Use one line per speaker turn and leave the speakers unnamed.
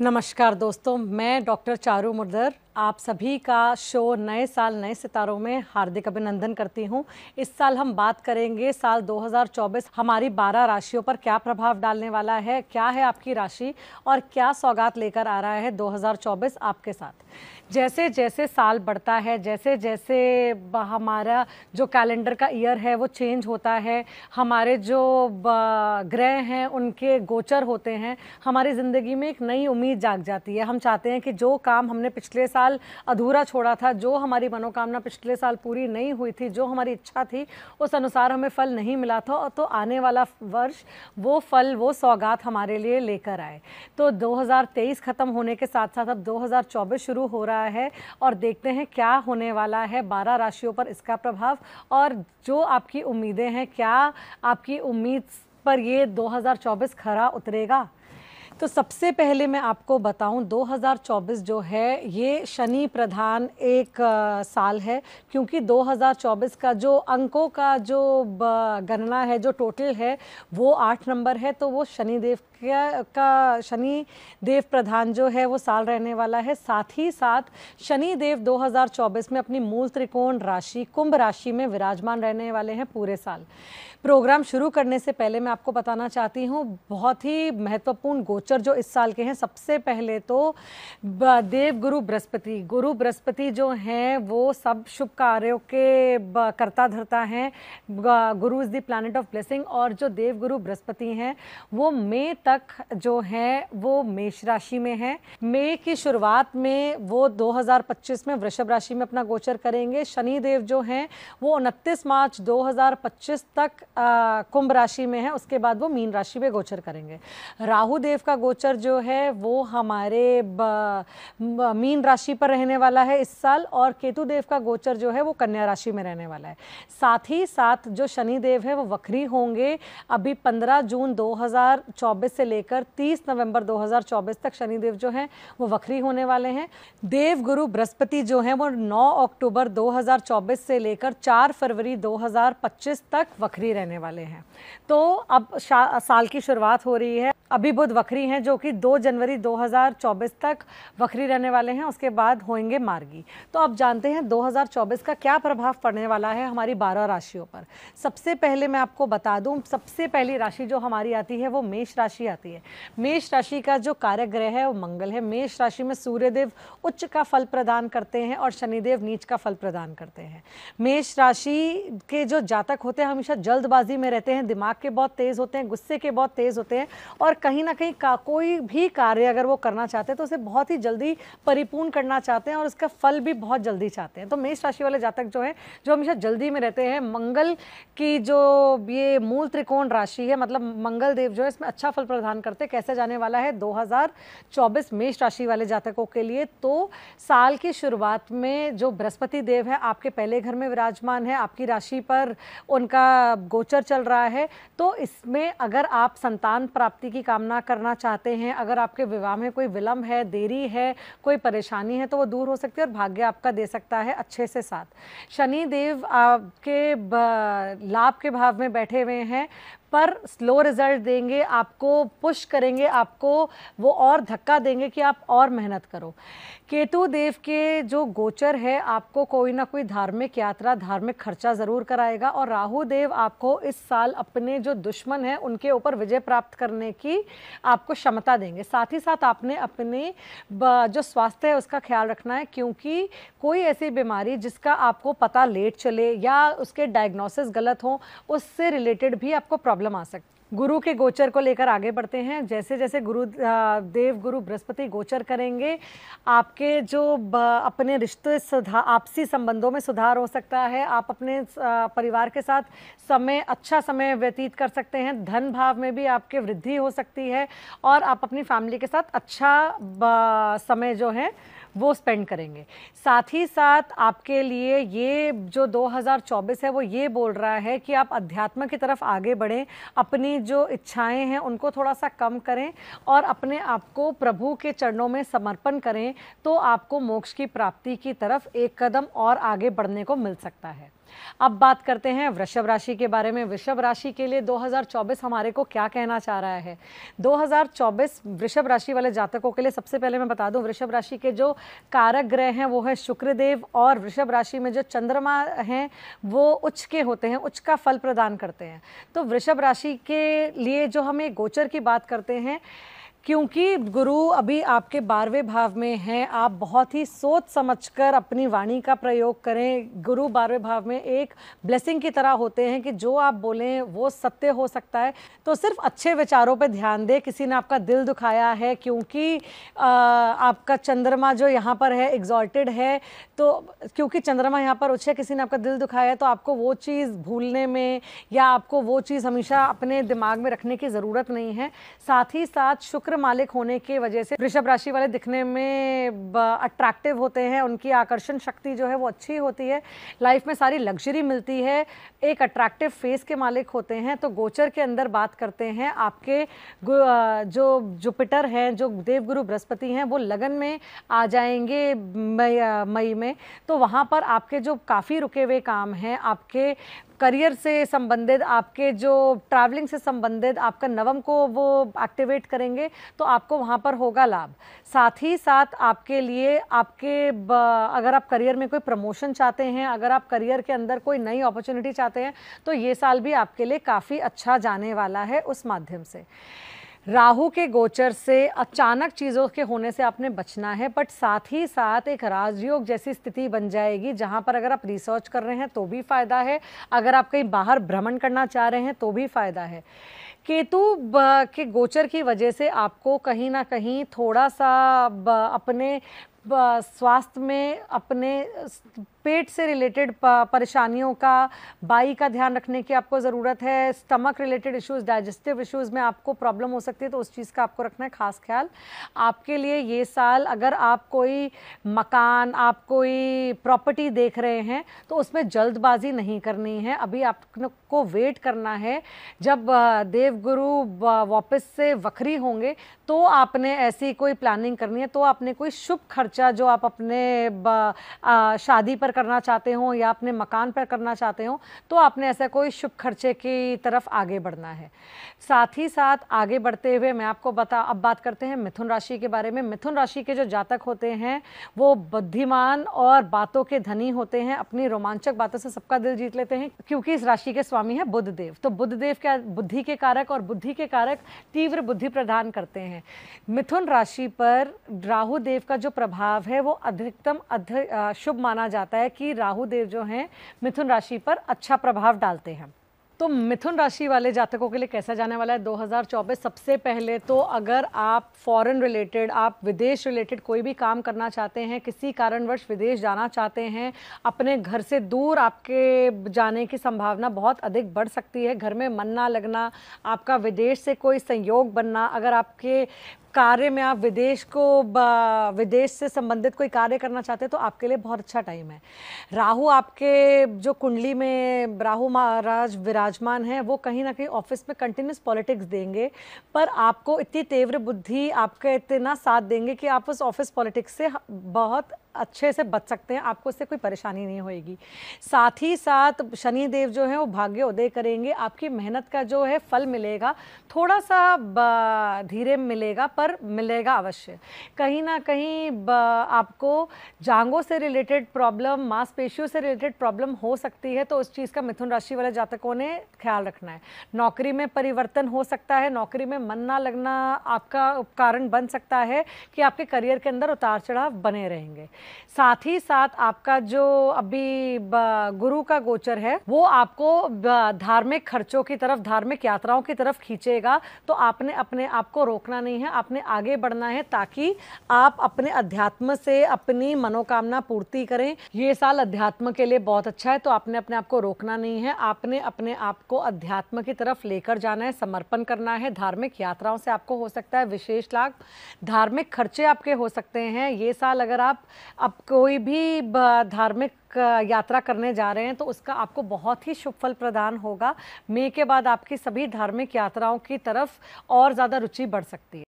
नमस्कार दोस्तों मैं डॉक्टर चारू मुर्दर आप सभी का शो नए साल नए सितारों में हार्दिक अभिनंदन करती हूं। इस साल हम बात करेंगे साल 2024 हमारी 12 राशियों पर क्या प्रभाव डालने वाला है क्या है आपकी राशि और क्या सौगात लेकर आ रहा है 2024 आपके साथ जैसे जैसे साल बढ़ता है जैसे जैसे हमारा जो कैलेंडर का ईयर है वो चेंज होता है हमारे जो ग्रह हैं उनके गोचर होते हैं हमारी ज़िंदगी में एक नई उम्मीद जाग जाती है हम चाहते हैं कि जो काम हमने पिछले साल साल अधूरा छोड़ा था जो हमारी मनोकामना पिछले साल पूरी नहीं हुई थी जो हमारी इच्छा थी उस अनुसार हमें फल नहीं मिला था तो आने वाला वर्ष वो फल वो सौगात हमारे लिए लेकर आए तो 2023 ख़त्म होने के साथ साथ अब 2024 शुरू हो रहा है और देखते हैं क्या होने वाला है बारह राशियों पर इसका प्रभाव और जो आपकी उम्मीदें हैं क्या आपकी उम्मीद पर ये 2024 खरा उतरेगा तो सबसे पहले मैं आपको बताऊं 2024 जो है ये शनि प्रधान एक साल है क्योंकि 2024 का जो अंकों का जो गणना है जो टोटल है वो आठ नंबर है तो वो शनिदेव का, शनि देव प्रधान जो है वो साल रहने वाला है साथ ही साथ शनि देव 2024 में अपनी मूल त्रिकोण राशि कुंभ राशि में विराजमान रहने वाले हैं पूरे साल प्रोग्राम शुरू करने से पहले मैं आपको बताना चाहती हूँ बहुत ही महत्वपूर्ण गोचर जो इस साल के हैं सबसे पहले तो देव गुरु बृहस्पति गुरु बृहस्पति जो हैं वो सब शुभ कार्यों के करता धरता हैं Guru is the planet of blessing और जो देव गुरु बृहस्पति हैं वो मे तक जो हैं वो मेष राशि में हैं मई की शुरुआत में वो 2025 में वृषभ राशि में अपना गोचर करेंगे शनि देव जो हैं वो 29 मार्च 2025 तक कुंभ राशि में है उसके बाद वो मीन राशि में गोचर करेंगे राहु देव का गोचर जो है वो हमारे ब, ब, मीन राशि पर रहने वाला है इस साल और केतु देव का गोचर जो है वो कन्या राशि में रहने वाला है साथ ही साथ जो शनि देव है वो वक्री होंगे अभी 15 जून 2024 से लेकर 30 नवंबर 2024 तक शनिदेव जो हैं वो वक्री होने वाले हैं देव गुरु बृहस्पति जो हैं वो 9 अक्टूबर 2024 से लेकर 4 फरवरी 2025 तक वक्री रहने वाले हैं तो अब साल की शुरुआत हो रही है अभी बुध वक्री हैं जो कि 2 जनवरी 2024 तक वक्री रहने वाले हैं उसके बाद होंगे मार्गी तो अब जानते हैं 2024 का क्या प्रभाव पड़ने वाला है हमारी 12 राशियों पर सबसे पहले मैं आपको बता दूं सबसे पहली राशि जो हमारी आती है वो मेष राशि राशि आती है मेष राशि का जो कार्य ग्रह है वो मंगल है मेष राशि में सूर्यदेव उच्च का फल प्रदान करते हैं और शनिदेव नीच का फल प्रदान करते हैं मेष राशि के जो जातक होते हैं हमेशा जल्दबाजी में रहते हैं दिमाग के बहुत तेज़ होते हैं गुस्से के बहुत तेज़ होते हैं और कहीं ना कहीं का कोई भी कार्य अगर वो करना चाहते हैं तो उसे बहुत ही जल्दी परिपूर्ण करना चाहते हैं और उसका फल भी बहुत जल्दी चाहते हैं तो मेष राशि वाले जातक जो है जो हमेशा जल्दी में रहते हैं मंगल की जो ये मूल त्रिकोण राशि है मतलब मंगल देव जो है इसमें अच्छा फल प्रधान करते कैसे जाने वाला है 2024 मेष राशि वाले जातकों के लिए तो साल की शुरुआत में जो बृहस्पति देव है आपके पहले घर में विराजमान है आपकी राशि पर उनका गोचर चल रहा है तो इसमें अगर आप संतान प्राप्ति की कामना करना चाहते हैं अगर आपके विवाह में कोई विलंब है देरी है कोई परेशानी है तो वो दूर हो सकती है और भाग्य आपका दे सकता है अच्छे से साथ शनि देव आपके लाभ के भाव में बैठे हुए हैं पर स्लो रिजल्ट देंगे आपको पुश करेंगे आपको वो और धक्का देंगे कि आप और मेहनत करो केतु देव के जो गोचर है आपको कोई ना कोई धार्मिक यात्रा धार्मिक खर्चा ज़रूर कराएगा और राहु देव आपको इस साल अपने जो दुश्मन हैं उनके ऊपर विजय प्राप्त करने की आपको क्षमता देंगे साथ ही साथ आपने अपने जो स्वास्थ्य है उसका ख्याल रखना है क्योंकि कोई ऐसी बीमारी जिसका आपको पता लेट चले या उसके डायग्नोसिस गलत हो उससे रिलेटेड भी आपको प्रॉब्लम प्रॉब्लम आ सकती गुरु के गोचर को लेकर आगे बढ़ते हैं जैसे जैसे गुरु देव गुरु बृहस्पति गोचर करेंगे आपके जो अपने रिश्ते सुधार आपसी संबंधों में सुधार हो सकता है आप अपने परिवार के साथ समय अच्छा समय व्यतीत कर सकते हैं धन भाव में भी आपके वृद्धि हो सकती है और आप अपनी फैमिली के साथ अच्छा समय जो है वो स्पेंड करेंगे साथ ही साथ आपके लिए ये जो 2024 है वो ये बोल रहा है कि आप अध्यात्म की तरफ आगे बढ़ें अपनी अपनी जो इच्छाएं हैं उनको थोड़ा सा कम करें और अपने आप को प्रभु के चरणों में समर्पण करें तो आपको मोक्ष की प्राप्ति की तरफ एक कदम और आगे बढ़ने को मिल सकता है अब बात करते हैं वृषभ राशि के बारे में वृषभ राशि के लिए 2024 हमारे को क्या कहना चाह रहा है 2024 वृषभ राशि वाले जातकों के लिए सबसे पहले मैं बता दूं वृषभ राशि के जो कारक ग्रह हैं वो है शुक्रदेव और वृषभ राशि में जो चंद्रमा हैं वो उच्च के होते हैं उच्च का फल प्रदान करते हैं तो वृषभ राशि के लिए जो एक गोचर की बात करते हैं क्योंकि गुरु अभी आपके बारहवें भाव में हैं आप बहुत ही सोच समझकर अपनी वाणी का प्रयोग करें गुरु बारहवें भाव में एक ब्लेसिंग की तरह होते हैं कि जो आप बोलें वो सत्य हो सकता है तो सिर्फ अच्छे विचारों पर ध्यान दें किसी ने आपका दिल दुखाया है क्योंकि आ, आपका चंद्रमा जो यहाँ पर है एग्जॉल्टेड है तो क्योंकि चंद्रमा यहाँ पर उछे किसी ने आपका दिल दुखाया है तो आपको वो चीज़ भूलने में या आपको वो चीज़ हमेशा अपने दिमाग में रखने की ज़रूरत नहीं है साथ ही साथ शुक्र मालिक होने की वजह से वृषभ राशि वाले दिखने में अट्रैक्टिव होते हैं उनकी आकर्षण शक्ति जो है वो अच्छी होती है लाइफ में सारी लग्जरी मिलती है एक अट्रैक्टिव फेस के मालिक होते हैं तो गोचर के अंदर बात करते हैं आपके जो जुपिटर हैं जो देवगुरु बृहस्पति हैं वो लगन में आ जाएंगे मई में तो वहाँ पर आपके जो काफ़ी रुके हुए काम हैं आपके करियर से संबंधित आपके जो ट्रैवलिंग से संबंधित आपका नवम को वो एक्टिवेट करेंगे तो आपको वहाँ पर होगा लाभ साथ ही साथ आपके लिए आपके अगर आप करियर में कोई प्रमोशन चाहते हैं अगर आप करियर के अंदर कोई नई अपॉर्चुनिटी चाहते हैं तो ये साल भी आपके लिए काफ़ी अच्छा जाने वाला है उस माध्यम से राहु के गोचर से अचानक चीज़ों के होने से आपने बचना है बट साथ ही साथ एक राजयोग जैसी स्थिति बन जाएगी जहाँ पर अगर आप रिसर्च कर रहे हैं तो भी फ़ायदा है अगर आप कहीं बाहर भ्रमण करना चाह रहे हैं तो भी फ़ायदा है केतु के गोचर की वजह से आपको कहीं ना कहीं थोड़ा सा अपने स्वास्थ्य में अपने पेट से रिलेटेड परेशानियों का बाई का ध्यान रखने की आपको ज़रूरत है stomach related issues digestive issues में आपको प्रॉब्लम हो सकती है तो उस चीज़ का आपको रखना है ख़ास ख्याल आपके लिए ये साल अगर आप कोई मकान आप कोई प्रॉपर्टी देख रहे हैं तो उसमें जल्दबाजी नहीं करनी है अभी आपको वेट करना है जब देवगुरु वापस से वक्री होंगे तो आपने ऐसी कोई प्लानिंग करनी है तो आपने कोई शुभ खर्चा जो आप अपने शादी पर करना चाहते हो या अपने मकान पर करना चाहते हो तो आपने ऐसा कोई शुभ खर्चे की तरफ आगे बढ़ना है साथ ही साथ आगे बढ़ते हुए मैं आपको बता अब बात करते हैं मिथुन राशि के बारे में मिथुन राशि के जो जातक होते हैं वो बुद्धिमान और बातों के धनी होते हैं अपनी रोमांचक बातों से सबका दिल जीत लेते हैं क्योंकि इस राशि के स्वामी है बुद्ध देव तो बुद्ध देव क्या बुद्धि के कारक और बुद्धि के कारक तीव्र बुद्धि प्रदान करते हैं मिथुन राशि पर राहु देव का जो प्रभाव है वो अधिकतम शुभ माना जाता है है कि राहु देव जो हैं मिथुन राशि पर अच्छा प्रभाव डालते हैं तो मिथुन राशि वाले जातकों के लिए कैसा जाने वाला है 2024 सबसे पहले तो अगर आप फॉरेन रिलेटेड आप विदेश रिलेटेड कोई भी काम करना चाहते हैं किसी कारणवश विदेश जाना चाहते हैं अपने घर से दूर आपके जाने की संभावना बहुत अधिक बढ़ सकती है घर में मन ना लगना आपका विदेश से कोई संयोग बनना अगर आपके कार्य में आप विदेश को विदेश से संबंधित कोई कार्य करना चाहते हैं तो आपके लिए बहुत अच्छा टाइम है राहु आपके जो कुंडली में राहु महाराज विराजमान है वो कहीं ना कहीं ऑफिस में कंटिन्यूस पॉलिटिक्स देंगे पर आपको इतनी तीव्र बुद्धि आपका इतना साथ देंगे कि आप उस ऑफिस पॉलिटिक्स से बहुत अच्छे से बच सकते हैं आपको इससे कोई परेशानी नहीं होगी साथ ही साथ शनि देव जो है वो भाग्य उदय करेंगे आपकी मेहनत का जो है फल मिलेगा थोड़ा सा धीरे मिलेगा पर मिलेगा अवश्य कहीं ना कहीं आपको जांगों से रिलेटेड प्रॉब्लम मांसपेशियों से रिलेटेड प्रॉब्लम हो सकती है तो उस चीज़ का मिथुन राशि वाले जातकों ने ख्याल रखना है नौकरी में परिवर्तन हो सकता है नौकरी में मन ना लगना आपका कारण बन सकता है कि आपके करियर के अंदर उतार चढ़ाव बने रहेंगे साथ ही साथ आपका जो अभी गुरु का गोचर है वो आपको धार्मिक खर्चों की तरफ धार्मिक यात्राओं की तरफ खींचेगा तो आपने अपने आप को रोकना नहीं है आपने आगे बढ़ना है ताकि आप अपने अध्यात्म से अपनी मनोकामना पूर्ति करें ये साल अध्यात्म के लिए बहुत अच्छा है तो आपने अपने आप को रोकना नहीं है आपने अपने आप को अध्यात्म की तरफ लेकर जाना है समर्पण करना है धार्मिक यात्राओं से आपको हो सकता है विशेष लाभ धार्मिक खर्चे आपके हो सकते हैं ये साल अगर आप अब कोई भी धार्मिक यात्रा करने जा रहे हैं तो उसका आपको बहुत ही शुभ फल प्रदान होगा मई के बाद आपकी सभी धार्मिक यात्राओं की तरफ और ज़्यादा रुचि बढ़ सकती है